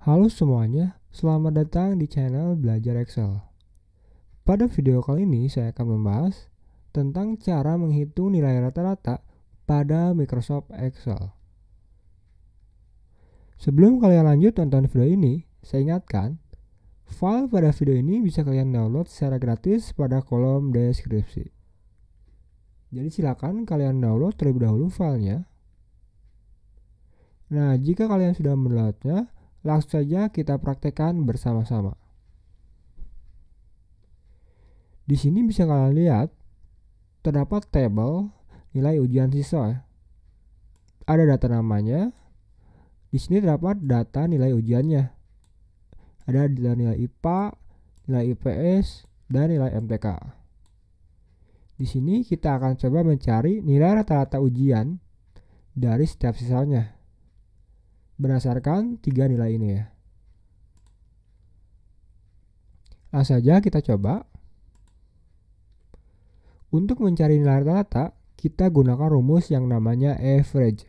Halo semuanya, selamat datang di channel Belajar Excel. Pada video kali ini saya akan membahas tentang cara menghitung nilai rata-rata pada Microsoft Excel. Sebelum kalian lanjut tonton video ini, saya ingatkan, file pada video ini bisa kalian download secara gratis pada kolom deskripsi. Jadi silakan kalian download terlebih dahulu filenya. Nah, jika kalian sudah mendownloadnya, Langsung saja kita praktekkan bersama-sama. Di sini bisa kalian lihat terdapat tabel nilai ujian siswa. Ada data namanya. Di sini terdapat data nilai ujiannya. Ada nilai IPA, nilai IPS, dan nilai MTK. Di sini kita akan coba mencari nilai rata-rata ujian dari setiap siswanya berdasarkan tiga nilai ini ya. Langsung nah, saja kita coba. Untuk mencari nilai rata-rata, kita gunakan rumus yang namanya average.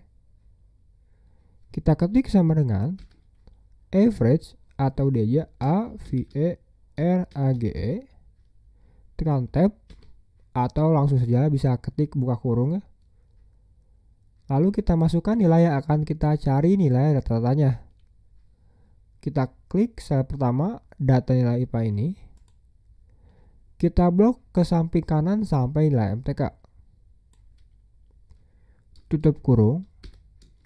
Kita ketik sama dengan average atau dia A V E R A G E. Tekan tab atau langsung saja bisa ketik buka kurung ya. Lalu kita masukkan nilai yang akan kita cari nilai rata-ratanya. Kita klik sel pertama data nilai IPA ini. Kita blok ke samping kanan sampai nilai MTK. Tutup kurung.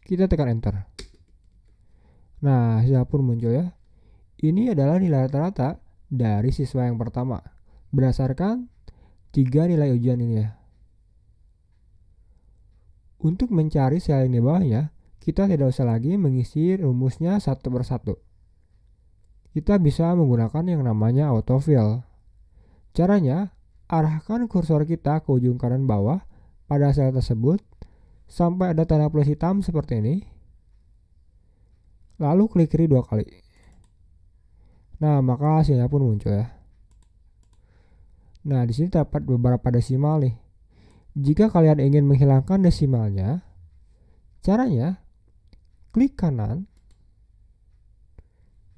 Kita tekan enter. Nah, hasil pun muncul ya. Ini adalah nilai rata-rata dari siswa yang pertama berdasarkan tiga nilai ujian ini ya. Untuk mencari sel yang di bawahnya, kita tidak usah lagi mengisi rumusnya satu persatu. Kita bisa menggunakan yang namanya autofill. Caranya, arahkan kursor kita ke ujung kanan bawah pada sel tersebut sampai ada tanda plus hitam seperti ini. Lalu klik kiri dua kali. Nah, maka hasilnya pun muncul ya. Nah, di sini terdapat beberapa desimal nih. Jika kalian ingin menghilangkan desimalnya, caranya klik kanan,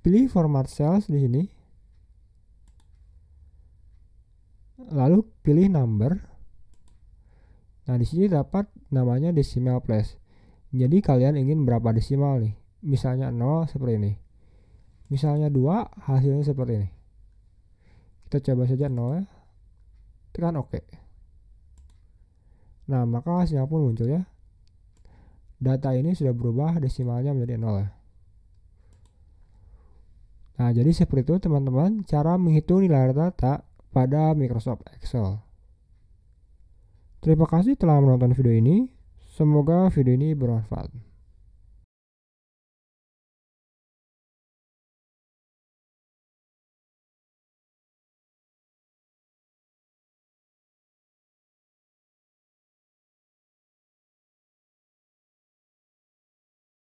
pilih format cells di sini, lalu pilih number. Nah, di sini dapat namanya decimal place. Jadi kalian ingin berapa desimal nih? Misalnya 0 seperti ini. Misalnya 2, hasilnya seperti ini. Kita coba saja 0 ya. Tekan oke. OK. Nah, maka hasilnya pun muncul ya. Data ini sudah berubah desimalnya menjadi 0 ya. Nah, jadi seperti itu teman-teman cara menghitung nilai rata-rata pada Microsoft Excel. Terima kasih telah menonton video ini. Semoga video ini bermanfaat.